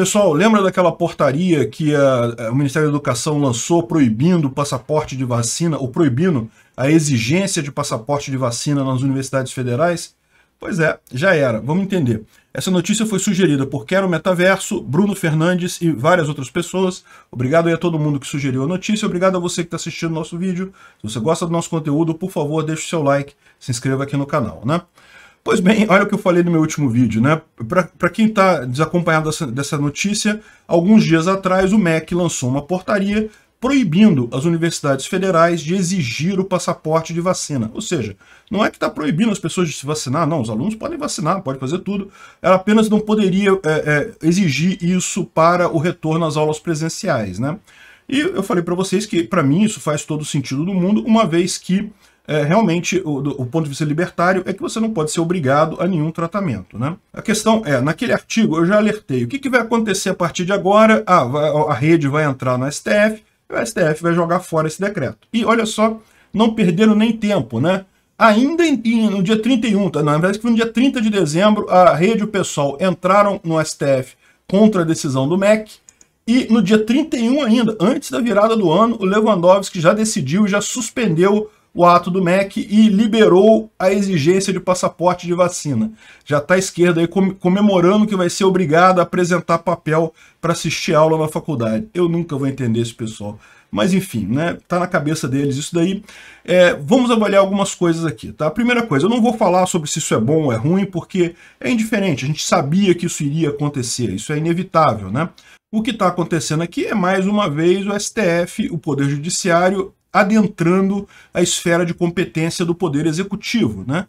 Pessoal, lembra daquela portaria que a, a, o Ministério da Educação lançou proibindo o passaporte de vacina, ou proibindo a exigência de passaporte de vacina nas universidades federais? Pois é, já era. Vamos entender. Essa notícia foi sugerida por Quero Metaverso, Bruno Fernandes e várias outras pessoas. Obrigado aí a todo mundo que sugeriu a notícia. Obrigado a você que está assistindo nosso vídeo. Se você gosta do nosso conteúdo, por favor, deixe o seu like, se inscreva aqui no canal, né? Pois bem, olha o que eu falei no meu último vídeo, né? Para quem está desacompanhado dessa, dessa notícia, alguns dias atrás o MEC lançou uma portaria proibindo as universidades federais de exigir o passaporte de vacina. Ou seja, não é que está proibindo as pessoas de se vacinar, não, os alunos podem vacinar, podem fazer tudo, ela apenas não poderia é, é, exigir isso para o retorno às aulas presenciais. Né? E eu falei para vocês que, para mim, isso faz todo o sentido do mundo, uma vez que é, realmente o, do, o, ponto de vista libertário é que você não pode ser obrigado a nenhum tratamento. Né? A questão é, naquele artigo eu já alertei, o que, que vai acontecer a partir de agora? Ah, vai, a rede vai entrar no STF, e o STF vai jogar fora esse decreto. E olha só, não perderam nem tempo, né? Ainda em, em, no dia 31, tá? na verdade foi no dia 30 de dezembro, a rede e o pessoal entraram no STF contra a decisão do MEC, e no dia 31 ainda, antes da virada do ano, o Lewandowski já decidiu, já suspendeu o ato do MEC e liberou a exigência de passaporte de vacina. Já está a esquerda aí comemorando que vai ser obrigado a apresentar papel para assistir aula na faculdade. Eu nunca vou entender esse pessoal. Mas enfim, né? Tá na cabeça deles isso daí. É, vamos avaliar algumas coisas aqui, tá? A primeira coisa, eu não vou falar sobre se isso é bom ou é ruim, porque é indiferente. A gente sabia que isso iria acontecer, isso é inevitável, né? O que está acontecendo aqui é mais uma vez o STF, o Poder Judiciário, adentrando a esfera de competência do poder executivo, né?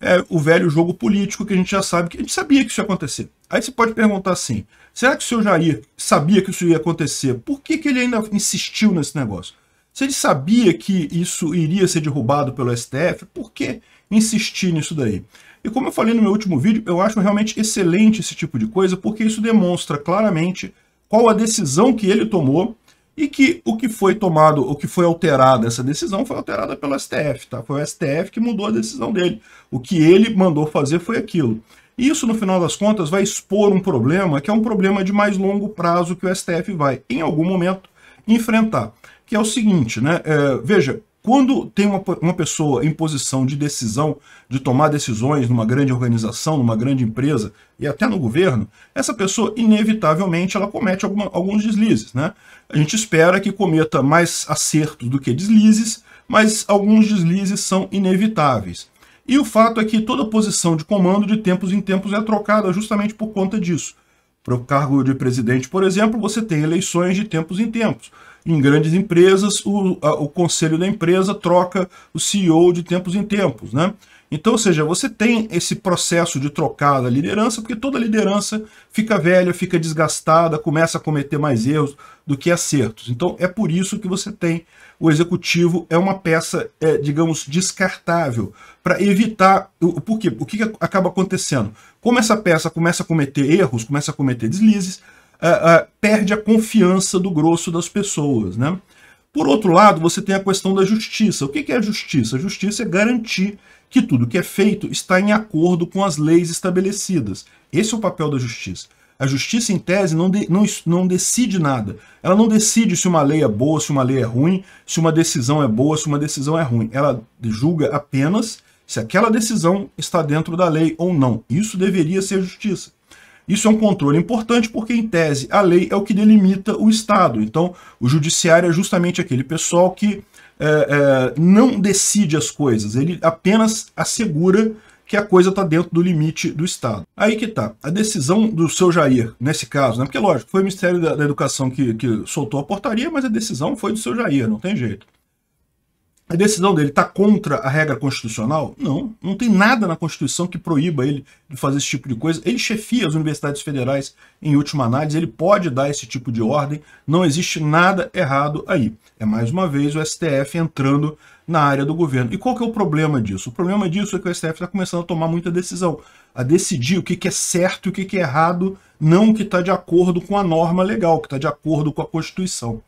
É o velho jogo político que a gente já sabe que a gente sabia que isso ia acontecer. Aí você pode perguntar assim: será que o seu Jair sabia que isso ia acontecer? Por que, que ele ainda insistiu nesse negócio? Se ele sabia que isso iria ser derrubado pelo STF, por que insistir nisso daí? E como eu falei no meu último vídeo, eu acho realmente excelente esse tipo de coisa, porque isso demonstra claramente qual a decisão que ele tomou e que o que foi tomado, o que foi alterado essa decisão foi alterada pelo STF, tá? Foi o STF que mudou a decisão dele. O que ele mandou fazer foi aquilo. Isso, no final das contas, vai expor um problema que é um problema de mais longo prazo que o STF vai, em algum momento, enfrentar. Que é o seguinte, né? É, veja, quando tem uma, uma pessoa em posição de decisão, de tomar decisões numa grande organização, numa grande empresa e até no governo, essa pessoa, inevitavelmente, ela comete alguma, alguns deslizes. Né? A gente espera que cometa mais acertos do que deslizes, mas alguns deslizes são inevitáveis. E o fato é que toda posição de comando de tempos em tempos é trocada justamente por conta disso. Para o cargo de presidente, por exemplo, você tem eleições de tempos em tempos. Em grandes empresas, o, a, o conselho da empresa troca o CEO de tempos em tempos, né? Então, ou seja, você tem esse processo de trocar da liderança, porque toda liderança fica velha, fica desgastada, começa a cometer mais erros do que acertos. Então, é por isso que você tem o executivo é uma peça, é, digamos, descartável, para evitar... O, porque, o que, que acaba acontecendo? Como essa peça começa a cometer erros, começa a cometer deslizes, uh, perde a confiança do grosso das pessoas. Né? Por outro lado, você tem a questão da justiça. O que é a justiça? A justiça é garantir que tudo que é feito está em acordo com as leis estabelecidas. Esse é o papel da justiça. A justiça, em tese, não, de, não, não decide nada. Ela não decide se uma lei é boa, se uma lei é ruim, se uma decisão é boa, se uma decisão é ruim. Ela julga apenas se aquela decisão está dentro da lei ou não. Isso deveria ser justiça. Isso é um controle importante porque, em tese, a lei é o que delimita o Estado. Então, o judiciário é justamente aquele pessoal que é, é, não decide as coisas, ele apenas assegura que a coisa está dentro do limite do Estado. Aí que tá. A decisão do seu Jair, nesse caso, né? Porque, lógico, foi o Ministério da, da Educação que, que soltou a portaria, mas a decisão foi do seu Jair, não tem jeito a decisão dele está contra a regra constitucional? Não, não tem nada na Constituição que proíba ele de fazer esse tipo de coisa. Ele chefia as universidades federais em última análise, ele pode dar esse tipo de ordem, não existe nada errado aí. É mais uma vez o STF entrando na área do governo. E qual que é o problema disso? O problema disso é que o STF está começando a tomar muita decisão, a decidir o que, que é certo e o que, que é errado, não o que está de acordo com a norma legal, o que está de acordo com a Constituição.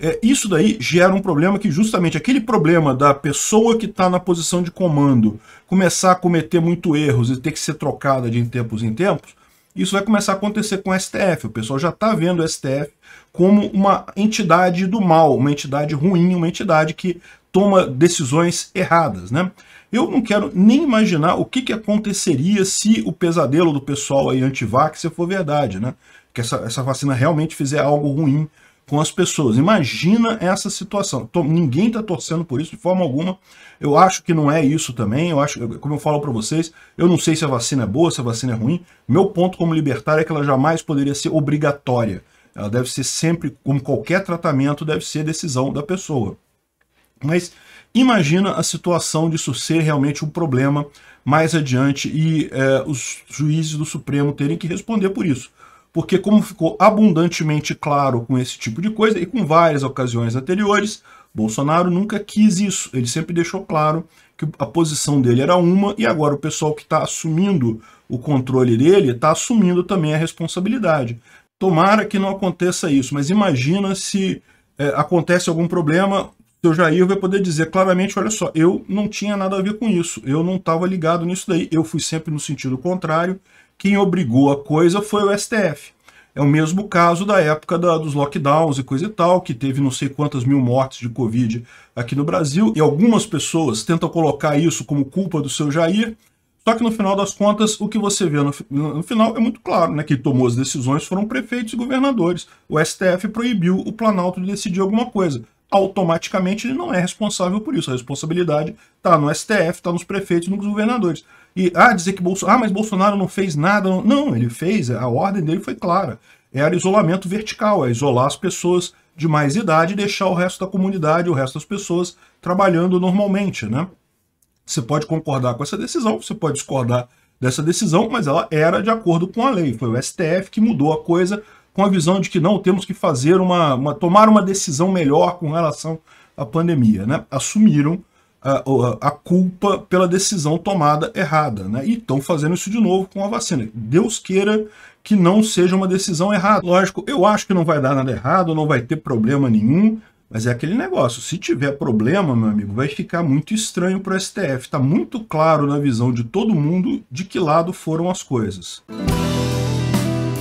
É, isso daí gera um problema que justamente aquele problema da pessoa que está na posição de comando começar a cometer muito erros e ter que ser trocada de tempos em tempos, isso vai começar a acontecer com o STF. O pessoal já está vendo o STF como uma entidade do mal, uma entidade ruim, uma entidade que toma decisões erradas. Né? Eu não quero nem imaginar o que, que aconteceria se o pesadelo do pessoal aí anti-vax for verdade, né? Que essa, essa vacina realmente fizer algo ruim com as pessoas. Imagina essa situação. ninguém está torcendo por isso de forma alguma. Eu acho que não é isso também. Eu acho, como eu falo para vocês, eu não sei se a vacina é boa, se a vacina é ruim. Meu ponto como libertário é que ela jamais poderia ser obrigatória. Ela deve ser sempre, como qualquer tratamento, deve ser decisão da pessoa. Mas imagina a situação disso ser realmente um problema mais adiante e é, os juízes do Supremo terem que responder por isso porque, como ficou abundantemente claro com esse tipo de coisa e com várias ocasiões anteriores, Bolsonaro nunca quis isso. Ele sempre deixou claro que a posição dele era uma e agora o pessoal que está assumindo o controle dele está assumindo também a responsabilidade. Tomara que não aconteça isso, mas imagina se é, acontece algum problema, seu Jair vai poder dizer claramente, olha só, eu não tinha nada a ver com isso, eu não estava ligado nisso daí, eu fui sempre no sentido contrário, quem obrigou a coisa foi o STF. É o mesmo caso da época da, dos lockdowns e coisa e tal, que teve não sei quantas mil mortes de Covid aqui no Brasil, e algumas pessoas tentam colocar isso como culpa do seu Jair, só que no final das contas, o que você vê no, no final é muito claro, né? Quem tomou as decisões foram prefeitos e governadores. O STF proibiu o Planalto de decidir alguma coisa automaticamente ele não é responsável por isso. A responsabilidade está no STF, está nos prefeitos, nos governadores. E ah, dizer que Bolsonaro, ah, mas Bolsonaro não fez nada. Não, não ele fez, a ordem dele foi clara. Era isolamento vertical, é isolar as pessoas de mais idade e deixar o resto da comunidade, o resto das pessoas trabalhando normalmente, né? Você pode concordar com essa decisão, você pode discordar dessa decisão, mas ela era de acordo com a lei. Foi o STF que mudou a coisa com a visão de que não temos que fazer uma, uma tomar uma decisão melhor com relação à pandemia, né? Assumiram a, a, culpa pela decisão tomada errada, né? E estão fazendo isso de novo com a vacina. Deus queira que não seja uma decisão errada. Lógico, eu acho que não vai dar nada errado, não vai ter problema nenhum. Mas é aquele negócio, se tiver problema, meu amigo, vai ficar muito estranho para o STF. Está muito claro na visão de todo mundo de que lado foram as coisas. Música